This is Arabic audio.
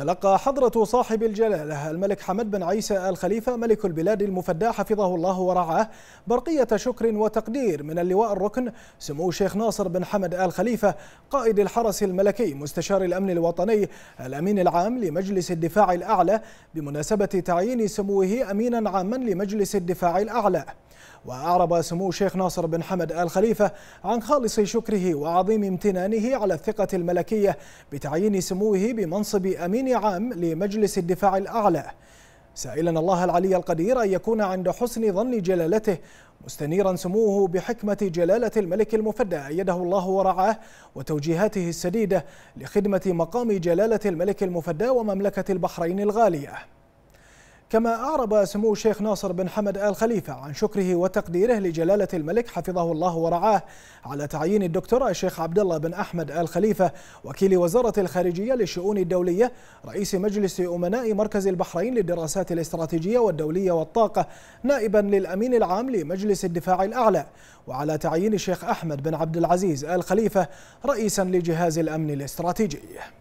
تلقى حضرة صاحب الجلالة الملك حمد بن عيسى آل خليفة ملك البلاد المفدى حفظه الله ورعاه برقية شكر وتقدير من اللواء الركن سمو الشيخ ناصر بن حمد آل خليفة قائد الحرس الملكي مستشار الأمن الوطني الأمين العام لمجلس الدفاع الأعلى بمناسبة تعيين سموه أمينا عاما لمجلس الدفاع الأعلى وأعرب سمو الشيخ ناصر بن حمد آل خليفة عن خالص شكره وعظيم امتنانه على الثقة الملكية بتعيين سموه بمنصب أمين عام لمجلس الدفاع الأعلى سائلا الله العلي القدير أن يكون عند حسن ظن جلالته مستنيرا سموه بحكمة جلالة الملك المفدى أيده الله ورعاه وتوجيهاته السديدة لخدمة مقام جلالة الملك المفدى ومملكة البحرين الغالية كما أعرب سمو الشيخ ناصر بن حمد آل خليفة عن شكره وتقديره لجلالة الملك حفظه الله ورعاه على تعيين الدكتور الشيخ عبد الله بن أحمد آل خليفة وكيل وزارة الخارجية للشؤون الدولية رئيس مجلس أمناء مركز البحرين للدراسات الاستراتيجية والدولية والطاقة نائبا للأمين العام لمجلس الدفاع الأعلى وعلى تعيين الشيخ أحمد بن عبد العزيز آل خليفة رئيسا لجهاز الأمن الاستراتيجي